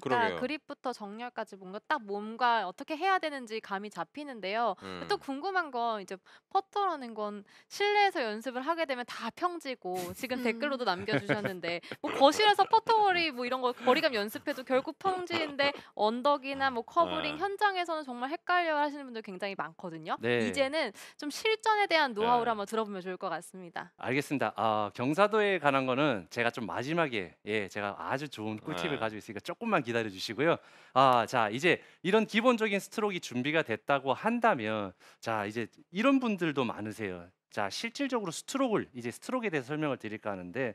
그러니까 그러게요. 그립부터 정렬까지 뭔가 딱 몸과 어떻게 해야 되는지 감이 잡히는데요. 또 음. 궁금한 건 이제 퍼터라는 건 실내에서 연습을 하게 되면 다 평지고 지금 음. 댓글로도 남겨주셨는데 뭐 거실에서 퍼터거리 뭐 이런 거 거리감 연습해도 결국 평지인데 언덕이나 뭐 커브링 아. 현장에서는 정말 헷갈려 하시는 분들 굉장히 많거든요. 네. 이제는 좀 실전에 대한 노하우를 네. 한번 들어보면 좋을 것 같습니다. 알겠습니다. 아, 경사도에 관한 거는 제가 좀 마지막에 예, 제가 아주 좋은 꿀팁을 네. 가지고 있으니까 조금만 조금만 기다려 주시고요. 아, 자, 이제 이런 기본적인 스트로크 준비가 됐다고 한다면 자, 이제 이런 분들도 많으세요. 자, 실질적으로 스트로크를 이제 스트로크에 대해서 설명을 드릴까 하는데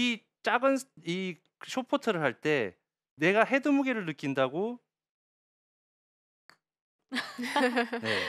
이 작은 이 쇼포트를 할 때 내가 헤드 무게를 느낀다고 네.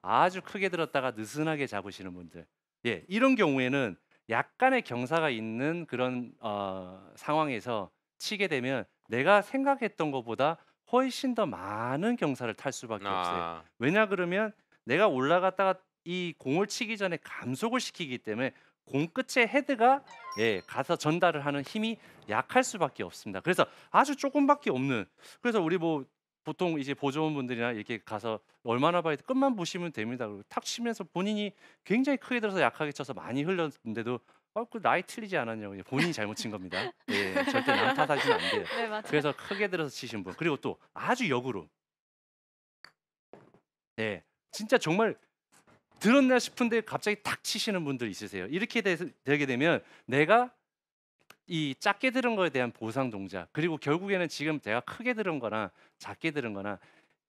아주 크게 들었다가 느슨하게 잡으시는 분들 예 이런 경우에는 약간의 경사가 있는 그런 어, 상황에서 치게 되면 내가 생각했던 것보다 훨씬 더 많은 경사를 탈 수밖에 아. 없어요. 왜냐 그러면 내가 올라갔다가 이 공을 치기 전에 감속을 시키기 때문에 공 끝에 헤드가 예, 가서 전달을 하는 힘이 약할 수밖에 없습니다. 그래서 아주 조금밖에 없는 그래서 우리 뭐 보통 이제 보조원분들이나 이렇게 가서 얼마나 봐야 돼 끝만 보시면 됩니다. 그리고 탁 치면서 본인이 굉장히 크게 들어서 약하게 쳐서 많이 흘렸는데도 어, 그 나이 틀리지 않았냐고 본인이 잘못 친 겁니다. 예, 절대 남 탓하시면 안 돼요. 네, 맞아요. 그래서 크게 들어서 치신 분 그리고 또 아주 역으로 네, 진짜 정말 들었나 싶은데 갑자기 탁 치시는 분들 있으세요. 이렇게 되, 게 되면 내가 이 작게 들은 거에 대한 보상 동작 그리고 결국에는 지금 제가 크게 들은 거나 작게 들은 거나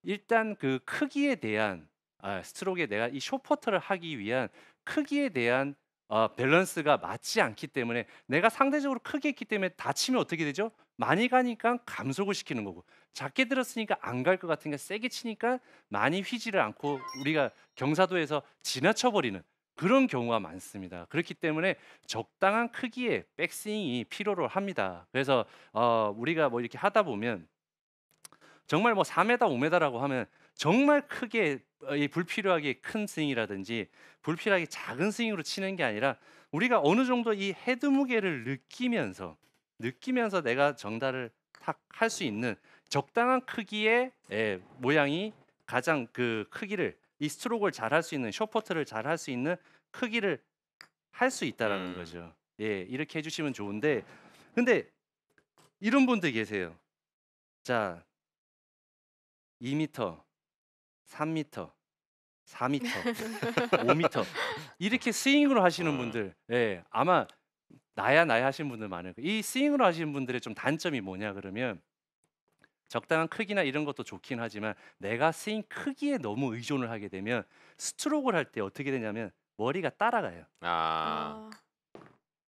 일단 그 크기에 대한 아, 스트로크에 내가 이쇼퍼터를 하기 위한 크기에 대한 어, 밸런스가 맞지 않기 때문에 내가 상대적으로 크게 했기 때문에 다치면 어떻게 되죠? 많이 가니까 감속을 시키는 거고 작게 들었으니까 안 갈 것 같으니까 세게 치니까 많이 휘지를 않고 우리가 경사도에서 지나쳐버리는 그런 경우가 많습니다. 그렇기 때문에 적당한 크기의 백스윙이 필요로 합니다. 그래서 어, 우리가 뭐 이렇게 하다 보면 정말 뭐 4m, 5m라고 하면 정말 크게 어, 불필요하게 큰 스윙이라든지 불필요하게 작은 스윙으로 치는 게 아니라 우리가 어느 정도 이 헤드 무게를 느끼면서 느끼면서 내가 정답을탁 할 수 있는 적당한 크기의 예, 모양이 가장 그 크기를 이 스트로크를 잘 할 수 있는 쇼퍼트를잘 할 수 있는 크기를 할 수 있다라는 음. 거죠. 예, 이렇게 해주시면 좋은데 근데 이런 분들 계세요. 자, 2미터, 3m, 4m, 5m 이렇게 스윙으로 하시는 분들, 예, 아마 나야 나야 하신 분들 많을 거예요. 이 스윙으로 하시는 분들의 좀 단점이 뭐냐 그러면 적당한 크기나 이런 것도 좋긴 하지만 내가 스윙 크기에 너무 의존을 하게 되면 스트로크를 할 때 어떻게 되냐면 머리가 따라가요. 아.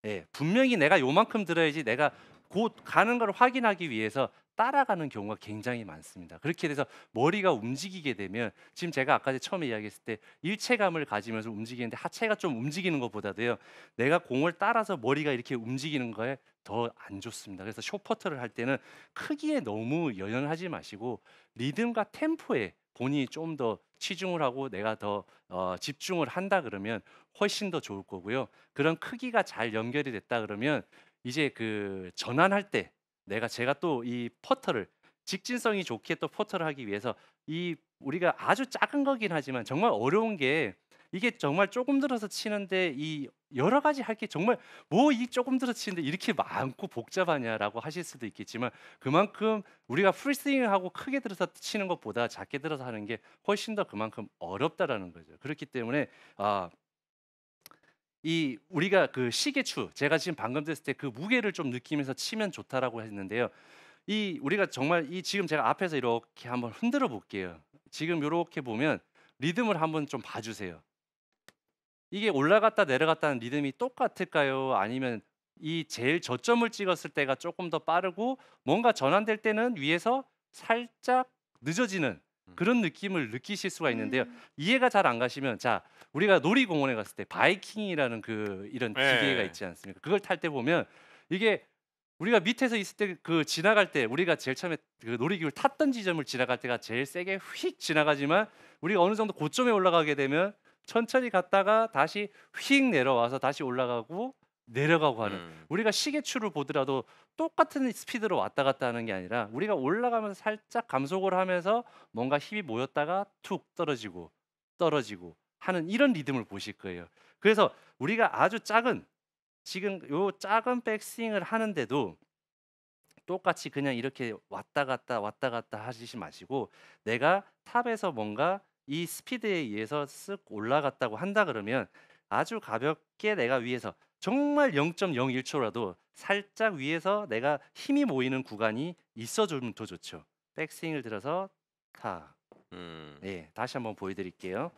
예, 분명히 내가 요만큼 들어야지 내가 곧 가는 걸 확인하기 위해서 따라가는 경우가 굉장히 많습니다. 그렇게 돼서 머리가 움직이게 되면 지금 제가 아까 처음에 이야기했을 때 일체감을 가지면서 움직이는데 하체가 좀 움직이는 것보다도요 내가 공을 따라서 머리가 이렇게 움직이는 거에 더 안 좋습니다. 그래서 쇼퍼트를 할 때는 크기에 너무 연연하지 마시고 리듬과 템포에 본인이 좀 더 치중을 하고 내가 더 어, 집중을 한다 그러면 훨씬 더 좋을 거고요. 그런 크기가 잘 연결이 됐다 그러면 이제 그 전환할 때 내가 제가 또 이 퍼터를 직진성이 좋게 또 퍼터를 하기 위해서 이 우리가 아주 작은 거긴 하지만 정말 어려운 게 이게 정말 조금 들어서 치는데 이 여러 가지 할 게 정말 뭐 이 조금 들어 치는데 이렇게 많고 복잡하냐라고 하실 수도 있겠지만 그만큼 우리가 프리스윙하고 크게 들어서 치는 것보다 작게 들어서 하는 게 훨씬 더 그만큼 어렵다라는 거죠. 그렇기 때문에 아이 우리가 그 시계추 제가 지금 방금 됐을 때 그 무게를 좀 느끼면서 치면 좋다라고 했는데요. 이 우리가 정말 이 지금 제가 앞에서 이렇게 한번 흔들어 볼게요. 지금 이렇게 보면 리듬을 한번 좀 봐주세요. 이게 올라갔다 내려갔다는 리듬이 똑같을까요? 아니면 이 제일 저점을 찍었을 때가 조금 더 빠르고 뭔가 전환될 때는 위에서 살짝 늦어지는 음. 그런 느낌을 느끼실 수가 있는데요. 음. 이해가 잘 안 가시면 자 우리가 놀이공원에 갔을 때 바이킹이라는 그 이런 네. 기계가 있지 않습니까? 그걸 탈 때 보면 이게 우리가 밑에서 있을 때 그 지나갈 때 우리가 제일 처음에 그 놀이기구를 탔던 지점을 지나갈 때가 제일 세게 휙 지나가지만 우리가 어느 정도 고점에 올라가게 되면 천천히 갔다가 다시 휙 내려와서 다시 올라가고 내려가고 하는 음. 우리가 시계추를 보더라도 똑같은 스피드로 왔다 갔다 하는 게 아니라 우리가 올라가면서 살짝 감속을 하면서 뭔가 힘이 모였다가 툭 떨어지고 떨어지고 하는 이런 리듬을 보실 거예요. 그래서 우리가 아주 작은 지금 요 작은 백스윙을 하는데도 똑같이 그냥 이렇게 왔다 갔다 왔다 갔다 하시지 마시고 내가 탑에서 뭔가 이 스피드에 의해서 쓱 올라갔다고 한다 그러면 아주 가볍게 내가 위에서 정말 0.01초라도 살짝 위에서 내가 힘이 모이는 구간이 있어주면 더 좋죠. 백스윙을 들어서 타. 음. 네, 다시 한번 보여드릴게요.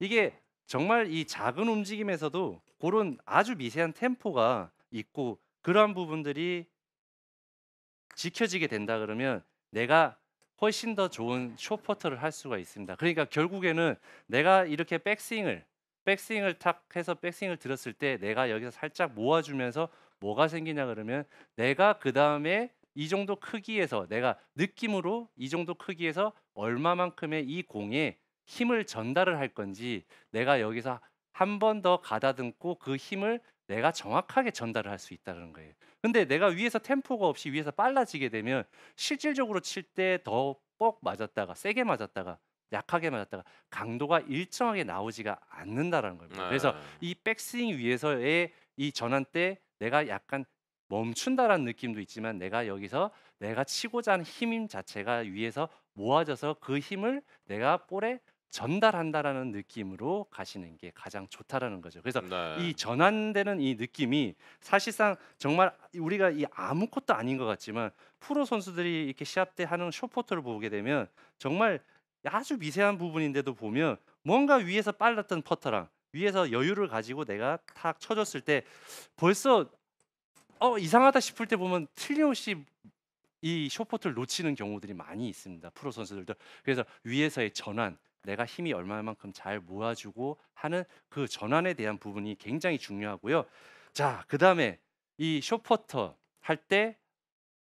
이게 정말 이 작은 움직임에서도 그런 아주 미세한 템포가 있고 그러한 부분들이 지켜지게 된다 그러면 내가 훨씬 더 좋은 쇼퍼터를할 수가 있습니다. 그러니까 결국에는 내가 이렇게 백스윙을 백스윙을 탁 해서 백스윙을 들었을 때 내가 여기서 살짝 모아주면서 뭐가 생기냐 그러면 내가 그 다음에 이 정도 크기에서 내가 느낌으로 이 정도 크기에서 얼마만큼의 이 공에 힘을 전달을 할 건지 내가 여기서 한 번 더 가다듬고 그 힘을 내가 정확하게 전달을 할 수 있다는 거예요. 근데 내가 위에서 템포가 없이 위에서 빨라지게 되면 실질적으로 칠 때 더 뻑 맞았다가 세게 맞았다가 약하게 맞았다가 강도가 일정하게 나오지가 않는다라는 겁니다. 아. 그래서 네. 이 백스윙 위에서의 이 전환 때 내가 약간 멈춘다라는 느낌도 있지만 내가 여기서 내가 치고자 하는 힘 자체가 위에서 모아져서 그 힘을 내가 볼에 전달한다라는 느낌으로 가시는 게 가장 좋다라는 거죠. 그래서 네. 이 전환되는 이 느낌이 사실상 정말 우리가 이 아무것도 아닌 것 같지만 프로 선수들이 이렇게 시합 때 하는 쇼포트를 보게 되면 정말 아주 미세한 부분인데도 보면 뭔가 위에서 빨랐던 퍼터랑 위에서 여유를 가지고 내가 탁 쳐줬을 때 벌써 어 이상하다 싶을 때 보면 틀림없이 이 쇼포트를 놓치는 경우들이 많이 있습니다 프로 선수들도 그래서 위에서의 전환 내가 힘이 얼마만큼 잘 모아주고 하는 그 전환에 대한 부분이 굉장히 중요하고요 자 그 다음에 이 쇼포터 할 때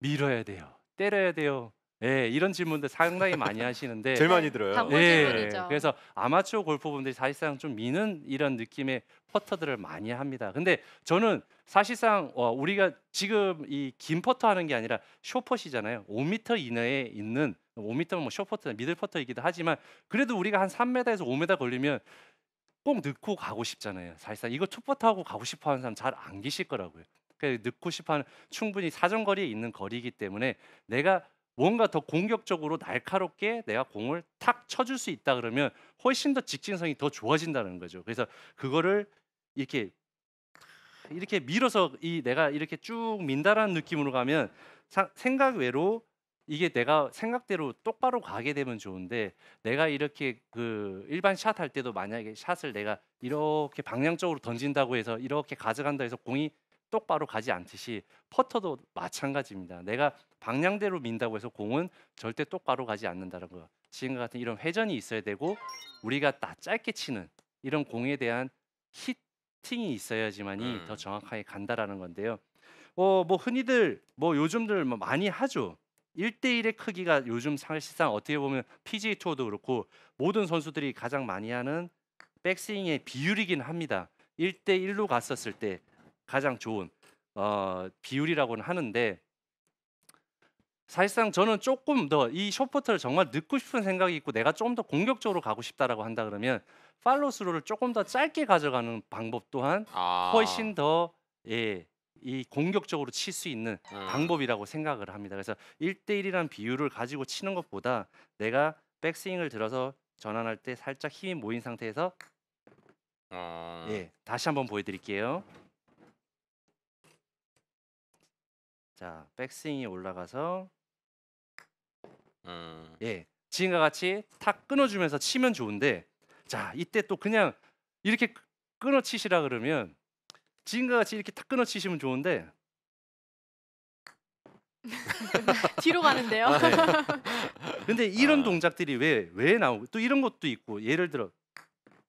밀어야 돼요 때려야 돼요 예, 이런 질문들 상당히 많이 하시는데 제일 많이 들어요. 예, 질 그래서 아마추어 골퍼분들이 사실상 좀 미는 이런 느낌의 퍼터들을 많이 합니다. 근데 저는 사실상 어, 우리가 지금 이긴 퍼터 하는 게 아니라 쇼퍼시잖아요. 5m 이내에 있는 5m면 뭐 쇼퍼터, 미들퍼터이기도 하지만 그래도 우리가 한 3m에서 5m 걸리면 꼭 넣고 가고 싶잖아요. 사실상 이거 투퍼터하고 가고 싶어하는 사람 잘 안 계실 거라고요. 그러니까 넣고 싶어하는 충분히 사정거리에 있는 거리이기 때문에 내가 뭔가 더 공격적으로 날카롭게 내가 공을 탁 쳐줄 수 있다 그러면 훨씬 더 직진성이 더 좋아진다는 거죠. 그래서 그거를 이렇게 이렇게 밀어서 이 내가 이렇게 쭉 민다라는 느낌으로 가면 사, 생각 외로 이게 내가 생각대로 똑바로 가게 되면 좋은데 내가 이렇게 그 일반 샷 할 때도 만약에 샷을 내가 이렇게 방향적으로 던진다고 해서 이렇게 가져간다 해서 공이 똑바로 가지 않듯이 퍼터도 마찬가지입니다. 내가 방향대로 민다고 해서 공은 절대 똑바로 가지 않는다는 거. 지금과 같은 이런 회전이 있어야 되고 우리가 다 짧게 치는 이런 공에 대한 히팅이 있어야지만이 음. 더 정확하게 간다라는 건데요. 어, 뭐 흔히들 뭐 요즘들 뭐 많이 하죠. 1대1의 크기가 요즘 사실상 어떻게 보면 PGA 투어도 그렇고 모든 선수들이 가장 많이 하는 백스윙의 비율이긴 합니다. 1대1로 갔었을 때 가장 좋은 어, 비율이라고는 하는데 사실상 저는 조금 더 이쇼퍼트를 정말 늦고 싶은 생각이 있고 내가 좀 더 공격적으로 가고 싶다라고 한다 그러면 팔로스루를 조금 더 짧게 가져가는 방법 또한 아. 훨씬 더 예. 이 공격적으로 칠 수 있는 음. 방법이라고 생각을 합니다. 그래서 1대1이라는 비율을 가지고 치는 것보다 내가 백스윙을 들어서 전환할 때 살짝 힘이 모인 상태에서 음. 예, 다시 한번 보여드릴게요. 자, 백스윙이 올라가서 음. 예, 지금과 같이 탁 끊어주면서 치면 좋은데 자 이때 또 그냥 이렇게 끊어 치시라 그러면 지금과 같이 이렇게 탁 끊어 치시면 좋은데 뒤로 가는데요. 아, 네. 근데 이런 아. 동작들이 왜 왜 나오고 또 이런 것도 있고 예를 들어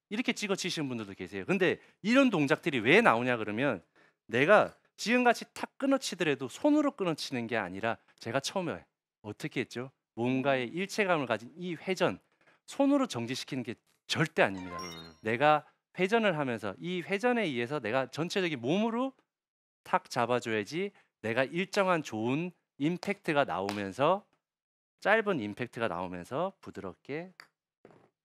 이렇게 찍어 치시는 분들도 계세요. 근데 이런 동작들이 왜 나오냐 그러면 내가 지금같이 탁 끊어치더라도 손으로 끊어치는 게 아니라 제가 처음에 어떻게 했죠? 뭔가의 일체감을 가진 이 회전 손으로 정지시키는 게 절대 아닙니다. 음. 내가 회전을 하면서 이 회전에 의해서 내가 전체적인 몸으로 탁 잡아줘야지 내가 일정한 좋은 임팩트가 나오면서 짧은 임팩트가 나오면서 부드럽게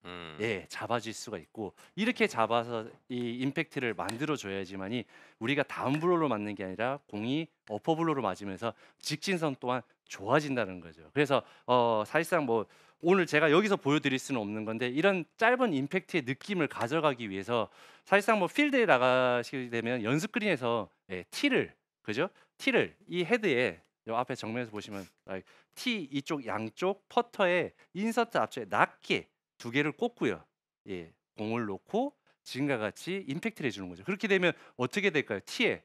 음. 예잡아질 수가 있고 이렇게 잡아서 이 임팩트를 만들어 줘야지만이 우리가 다운블로로 맞는 게 아니라 공이 어퍼블로로 맞으면서 직진선 또한 좋아진다는 거죠. 그래서 어, 사실상 뭐 오늘 제가 여기서 보여드릴 수는 없는 건데 이런 짧은 임팩트의 느낌을 가져가기 위해서 사실상 뭐 필드에 나가시게 되면 연습그린에서 예, 티를 그죠? 티를 이 헤드에 요 앞에 정면에서 보시면 티 이쪽 양쪽 퍼터에 인서트 앞쪽에 낮게 두 개를 꽂고요. 예, 공을 놓고 지금과 같이 임팩트를 해주는 거죠. 그렇게 되면 어떻게 될까요? 티에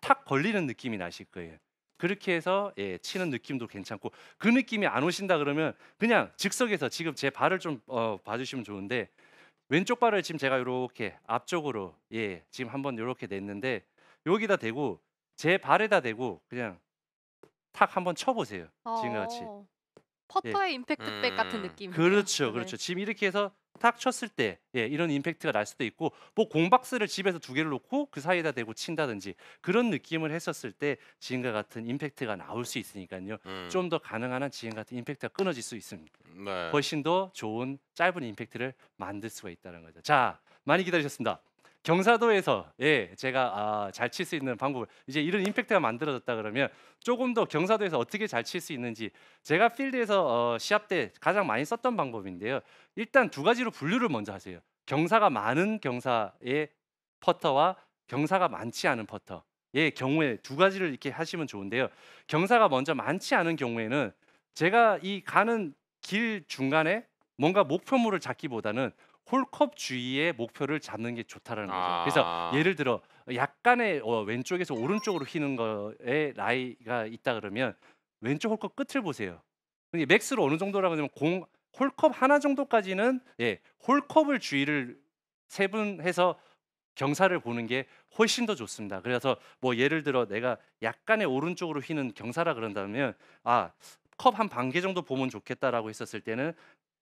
탁 걸리는 느낌이 나실 거예요. 그렇게 해서 예, 치는 느낌도 괜찮고 그 느낌이 안 오신다 그러면 그냥 즉석에서 지금 제 발을 좀 어, 봐주시면 좋은데 왼쪽 발을 지금 제가 이렇게 앞쪽으로 예 지금 한번 이렇게 냈는데 여기다 대고 제 발에다 대고 그냥 탁 한번 쳐보세요 지금같이 어, 퍼터의 예. 임팩트 백 같은 음. 느낌 그렇죠 그렇죠 네. 지금 이렇게 해서 탁 쳤을 때 예, 이런 임팩트가 날 수도 있고 뭐 공박스를 집에서 두 개를 놓고 그 사이에다 대고 친다든지 그런 느낌을 했었을 때지인과 같은 임팩트가 나올 수 있으니까요. 음. 좀더 가능한 한 지금 같은 임팩트가 끊어질 수 있습니다. 네. 훨씬 더 좋은 짧은 임팩트를 만들 수가 있다는 거죠. 자, 많이 기다리셨습니다. 경사도에서 예, 제가 아, 잘칠 수 있는 방법을 이제 이런 임팩트가 만들어졌다 그러면 조금 더 경사도에서 어떻게 잘 칠 수 있는지 제가 필드에서 어, 시합 때 가장 많이 썼던 방법인데요. 일단 두 가지로 분류를 먼저 하세요. 경사가 많은 경사의 퍼터와 경사가 많지 않은 퍼터의 경우에 두 가지를 이렇게 하시면 좋은데요. 경사가 먼저 많지 않은 경우에는 제가 이 가는 길 중간에 뭔가 목표물을 잡기보다는 홀컵주위의 목표를 잡는 게 좋다라는 거죠. 아. 그래서 예를 들어 약간의 어, 왼쪽에서 오른쪽으로 휘는 거에 라이가 있다 그러면 왼쪽 홀컵 끝을 보세요. 맥스로 어느 정도라고 하면 공 홀컵 하나 정도까지는 예, 홀컵을 주위를 세분해서 경사를 보는 게 훨씬 더 좋습니다. 그래서 뭐 예를 들어 내가 약간의 오른쪽으로 휘는 경사라 그런다면 아 컵 한 반 개 정도 보면 좋겠다라고 했었을 때는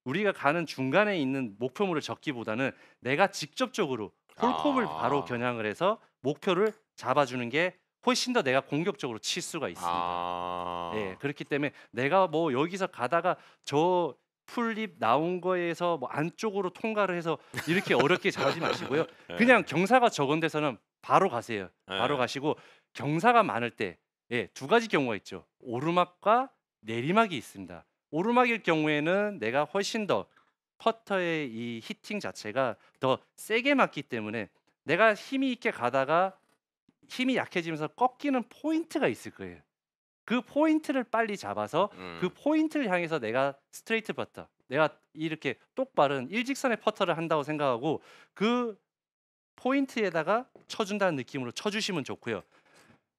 우리가 가는 중간에 있는 목표물을 적기보다는 내가 직접적으로 홀폼을 아. 바로 겨냥을 해서 목표를 잡아주는 게 훨씬 더 내가 공격적으로 칠 수가 있습니다. 예, 아. 예, 그렇기 때문에 내가 뭐 여기서 가다가 저 풀립 나온 거에서 뭐 안쪽으로 통과를 해서 이렇게 어렵게 잡지 마시고요. 예. 그냥 경사가 적은 데서는 바로 가세요. 예. 바로 가시고 경사가 많을 때 예, 두 가지 경우가 있죠. 오르막과 내리막이 있습니다. 오르막일 경우에는 내가 훨씬 더 퍼터의 이 히팅 자체가 더 세게 맞기 때문에 내가 힘이 있게 가다가 힘이 약해지면서 꺾이는 포인트가 있을 거예요. 그 포인트를 빨리 잡아서 음. 그 포인트를 향해서 내가 스트레이트 퍼터, 내가 이렇게 똑바른 일직선의 퍼터를 한다고 생각하고 그 포인트에다가 쳐준다는 느낌으로 쳐주시면 좋고요.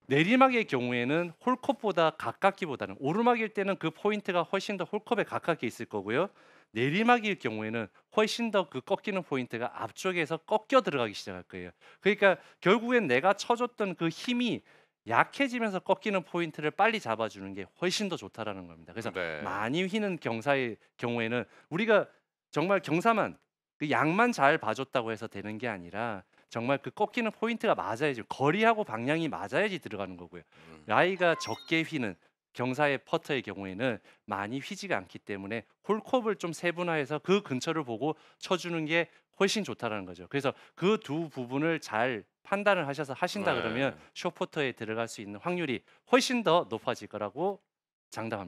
내리막의 경우에는 홀컵보다 가깝기보다는 오르막일 때는 그 포인트가 훨씬 더 홀컵에 가깝게 있을 거고요. 내리막일 경우에는 훨씬 더 그 꺾이는 포인트가 앞쪽에서 꺾여 들어가기 시작할 거예요. 그러니까 결국엔 내가 쳐줬던 그 힘이 약해지면서 꺾이는 포인트를 빨리 잡아주는 게 훨씬 더 좋다라는 겁니다. 그래서 네. 많이 휘는 경사의 경우에는 우리가 정말 경사만 그 양만 잘 봐줬다고 해서 되는 게 아니라 정말 그 꺾이는 포인트가 맞아야지 거리하고 방향이 맞아야지 들어가는 거고요. 음. 라이가 적게 휘는 경사의 퍼터의 경우에는 많이 휘지가 않기 때문에 홀컵을 좀 세분화해서 그 근처를 보고 쳐주는 게 훨씬 좋다라는 거죠. 그래서 그 두 부분을 잘 판단을 하셔서 하신다 네. 그러면 쇼포터에 들어갈 수 있는 확률이 훨씬 더 높아질 거라고 장담합니다.